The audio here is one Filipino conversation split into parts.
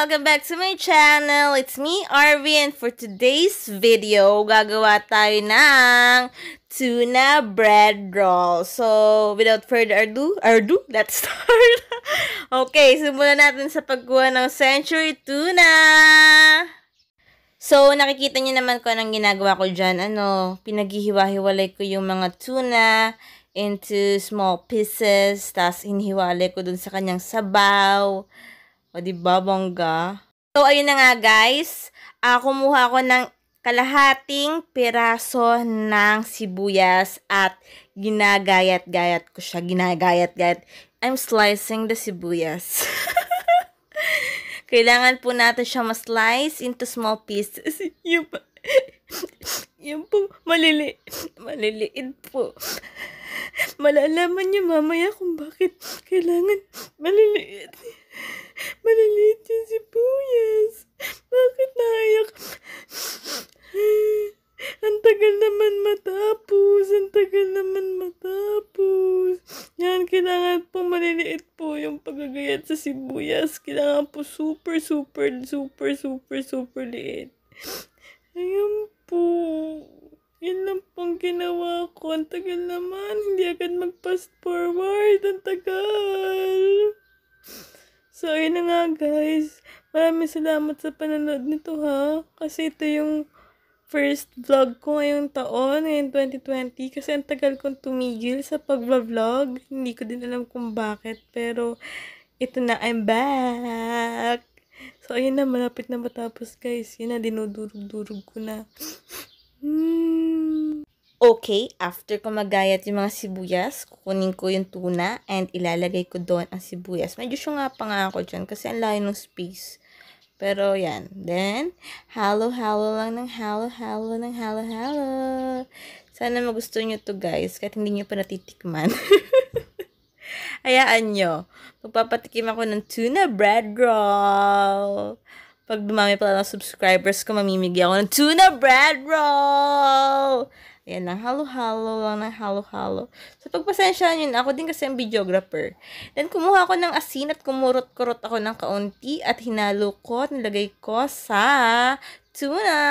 Welcome back to my channel! It's me, RV, and for today's video, gagawa tayo ng tuna bread roll. So, without further ado, ardu, let's start! okay, simulan natin sa pagkuha ng century tuna! So, nakikita niyo naman ko anong ginagawa ko dyan. Ano, pinaghihiwa-hiwalay ko yung mga tuna into small pieces, tapos hiniwalay ko dun sa kanyang sabaw. O, diba, bongga? So, ayun na nga, guys. Uh, kumuha ako ng kalahating piraso ng sibuyas at ginagayat-gayat ko siya. Ginagayat-gayat. I'm slicing the sibuyas. Kailangan po natin siya ma-slice into small pieces. Yung, yung po, malili, maliliit po. Malalaman niyo mamaya kung bakit kailangan maliliit. Maliliit yung sibuyas. Bakit naiyak? Ang tagal naman matapos. Ang tagal naman matapos. Yan, kailangan po maliliit po yung pagagayat sa sibuyas. Kailangan po super, super, super, super, super liit. Ayun po. Yan lang pong ginawa ko. Ang tagal naman. Hindi agad mag-fast forward. Ang tagal. So, ayun na nga guys. Maraming salamat sa panonood nito ha. Kasi ito yung first vlog ko ngayong taon, ngayong 2020. Kasi ang tagal kong tumigil sa pag-vlog. Hindi ko din alam kung bakit. Pero, ito na, I'm back! So, ayun na, malapit na matapos guys. Yun na, dinudurog-durog ko na. Okay, after ko magayat yung mga sibuyas, kukunin ko yung tuna and ilalagay ko doon ang sibuyas. Medyo siya nga pa nga ako dyan kasi ang layo ng space. Pero yan. Then, halo-halo lang ng halo-halo ng halo-halo. Sana magusto nyo to guys kahit hindi nyo pa natitikman. Hayaan nyo. Magpapatikim ako ng tuna bread roll. Pag dumami pala ng subscribers ko, mamimigay ako ng tuna bread roll! Ayan lang, halo-halo lang ng halo-halo. So, pagpasensya nyo na, ako din kasi ang videographer. Then, kumuha ako ng asin at kumurot-kurot ako ng kaunti at hinalo ko at nilagay ko sa tuna.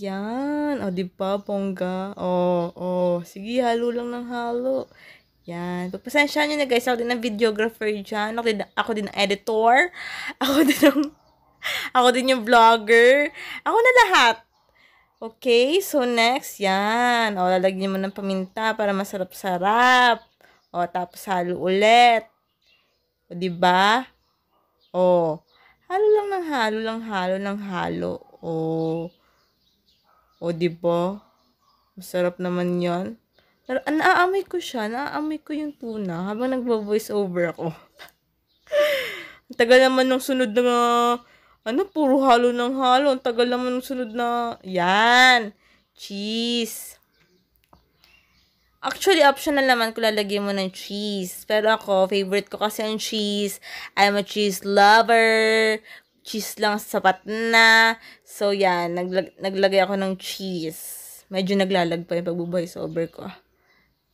Yan. O, di ba, pongga? O, o. Sige, halo lang ng halo. Yan. Pagpasensya nyo na guys. Ako din ang videographer dyan. Ako din, ako din ang editor. Ako din ang... Ako din yung vlogger. Ako na lahat. Okay, so next, yan. O, lalagyan mo ng paminta para masarap-sarap. O, tapos halo ulit. O, diba? O, halo lang ng halo lang halo ng halo. O, o, diba? Masarap naman yon ah, naaamoy ko siya. Naaamoy ko yung tuna habang nagbo-voice over ako. Tagal naman nung sunod na ano, puro halo ng halo. Ang tagal naman ng sunod na... Yan! Cheese. Actually, optional naman kung lalagyan mo ng cheese. Pero ako, favorite ko kasi ang cheese. I'm a cheese lover. Cheese lang sapat na. So, yan. Naglag naglagay ako ng cheese. Medyo naglalag pa yung pagbuboy over ko.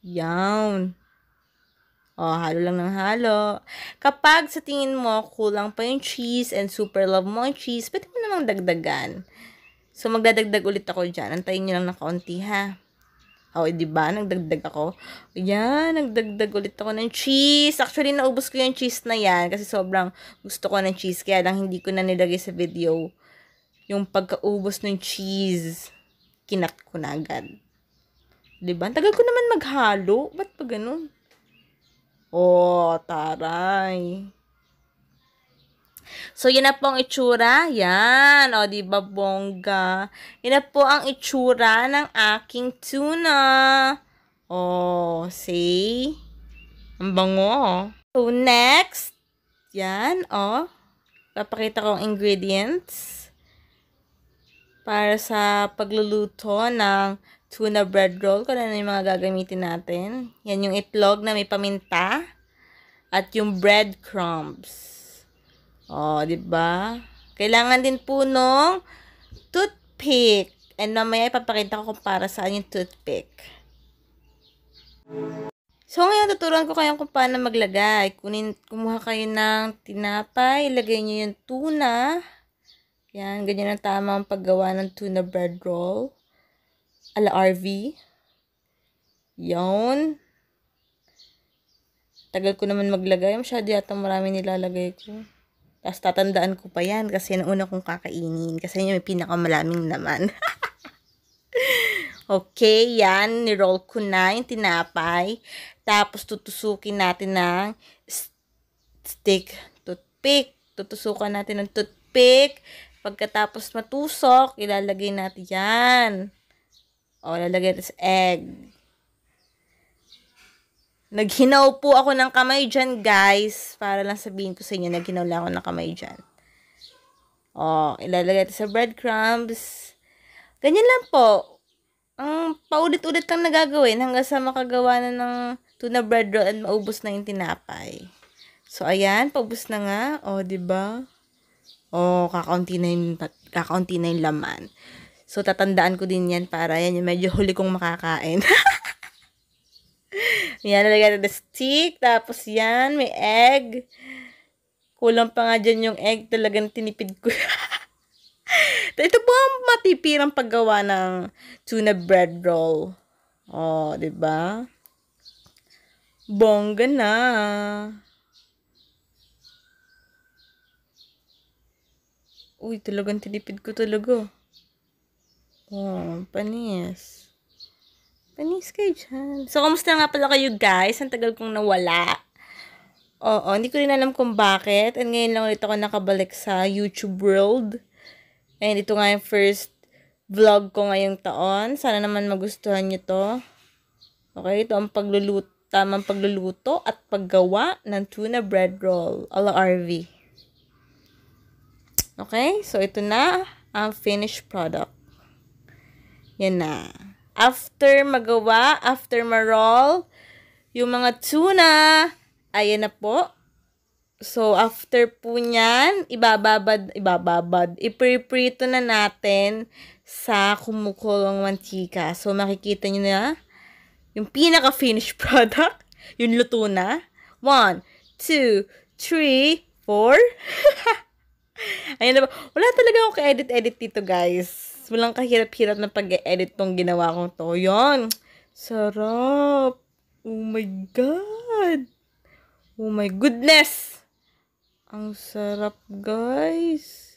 Yan. O, halo lang ng halo. Kapag sa tingin mo, kulang pa yung cheese and super love mo yung cheese, pwede mo namang dagdagan. So, magdadagdag ulit ako dyan. Antayin nyo lang ng kaunti, ha? O, oh, di ba? Nagdagdag ako. Ayan, nagdagdag ulit ako ng cheese. Actually, naubos ko yung cheese na yan kasi sobrang gusto ko ng cheese. Kaya lang hindi ko na nilagay sa video yung pagkaubos ng cheese. Kinat ko na agad. Di ba? Tagal ko naman maghalo. Ba't pa ganun? Oh, taray. So, yun na po ang itsura. Yan. O, di ba bongga? Yun na po ang itsura ng aking tuna. Oh, see? Ang bango. So, next. Yan, oh Papakita ko ang ingredients para sa pagluluto ng tuna bread roll. Kung ano yung mga gagamitin natin. Yan yung itlog na may paminta. At yung bread crumbs. oh, di ba? Kailangan din po nung toothpick. And mamaya ipapakita ko kung para saan yung toothpick. So, ngayon tuturuan ko kayo kung paano maglagay. Kunin, kumuha kayo ng tinapay, ilagay nyo yung tuna. Yan, ganyan ang tamang paggawa ng tuna bread roll ala RV. Yon. Tagal ko naman maglagay. Masyado yata marami nilalagay ko. Tapos tatandaan ko pa yan kasi una kong kakainin. Kasi yun yung pinakamalaming naman. okay, yan. Niroll ko na yung tinapay. Tapos tutusukin natin ng stick toothpick. Tutusukan natin ng toothpick. Pagkatapos matusok, ilalagay natin yan. O, oh, lalagyan natin sa egg. Naghinaw po ako ng kamay dyan, guys. Para lang sabihin ko sa inyo, naghinaw lang ako ng kamay dyan. O, oh, ilalagay natin sa breadcrumbs. Ganyan lang po. Ang paulit-ulit lang nagagawin hanggang sa makagawa na ng tuna bread roll at maubos na yung tinapay. So, ayan, paubos na nga. O, oh, ba diba? O, kakaunti na yung, kakaunti na yung laman. So, tatandaan ko din yan para yan yung medyo huli kong makakain. yan, nalagay na stick. Tapos yan, may egg. Kulang pa nga dyan yung egg. Talagang tinipid ko. Ito po ang matipirang paggawa ng tuna bread roll. Oh, 'di ba? Bongga na. Uy, talagang tinipid ko talaga. Yan, oh, panis. Panis kayo dyan. So, kamusta nga pala kayo guys? Ang tagal kong nawala. Oo, hindi ko rin alam kung bakit. And ngayon lang ulit ako nakabalik sa YouTube world. And ito nga yung first vlog ko ngayong taon. Sana naman magustuhan nyo to. Okay, ito ang pagluluto, tamang pagluluto at paggawa ng tuna bread roll Ala RV. Okay, so ito na ang finished product. Yan na. After magawa, after ma-roll, yung mga tuna, ayan na po. So, after po niyan, ibababad, ibababad, ipriprito na natin sa kumukulong mantika. So, makikita niyo na yung pinaka-finished product, yung luto na. One, two, three, four. Ayan na po. Wala talaga akong edit edit dito, guys guys. Walang kahirap-hirap na pag-edit tong ginawa kong to. Yun. Sarap. Oh my God. Oh my goodness. Ang sarap, guys.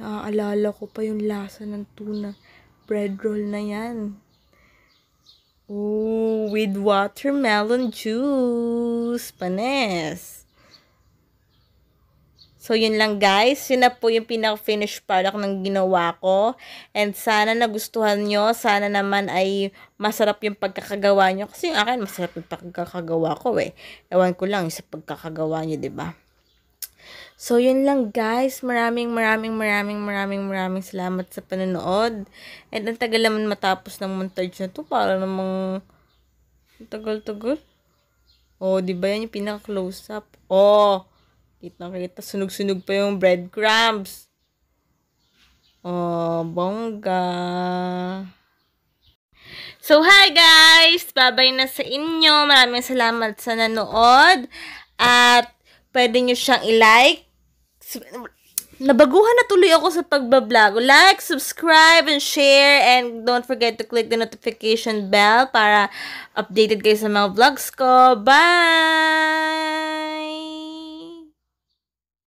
Naaalala ko pa yung lasa ng tuna bread roll na yan. Oh, with watermelon juice. Panes. So, yun lang guys. Yun na po yung pinaka-finish product ng ginawa ko. And sana nagustuhan nyo. Sana naman ay masarap yung pagkakagawa nyo. Kasi yung akin, masarap yung pagkakagawa ko eh. Ewan ko lang sa pagkakagawa nyo, ba diba? So, yun lang guys. Maraming, maraming, maraming, maraming, maraming salamat sa panonood. And ang tagal naman matapos ng montage na to. Para namang tagal-tagal. Oh, di ba yan yung pinaka-close up? Oh! Kita kita, sunog-sunog pa yung breadcrumbs. Oh, bongga. So, hi guys! Babay na sa inyo. Maraming salamat sa nanood. At, pwede nyo siyang i-like. Nabaguhan na tuloy ako sa pagbablog. Like, subscribe, and share. And don't forget to click the notification bell para updated kayo sa mga vlogs ko. Bye!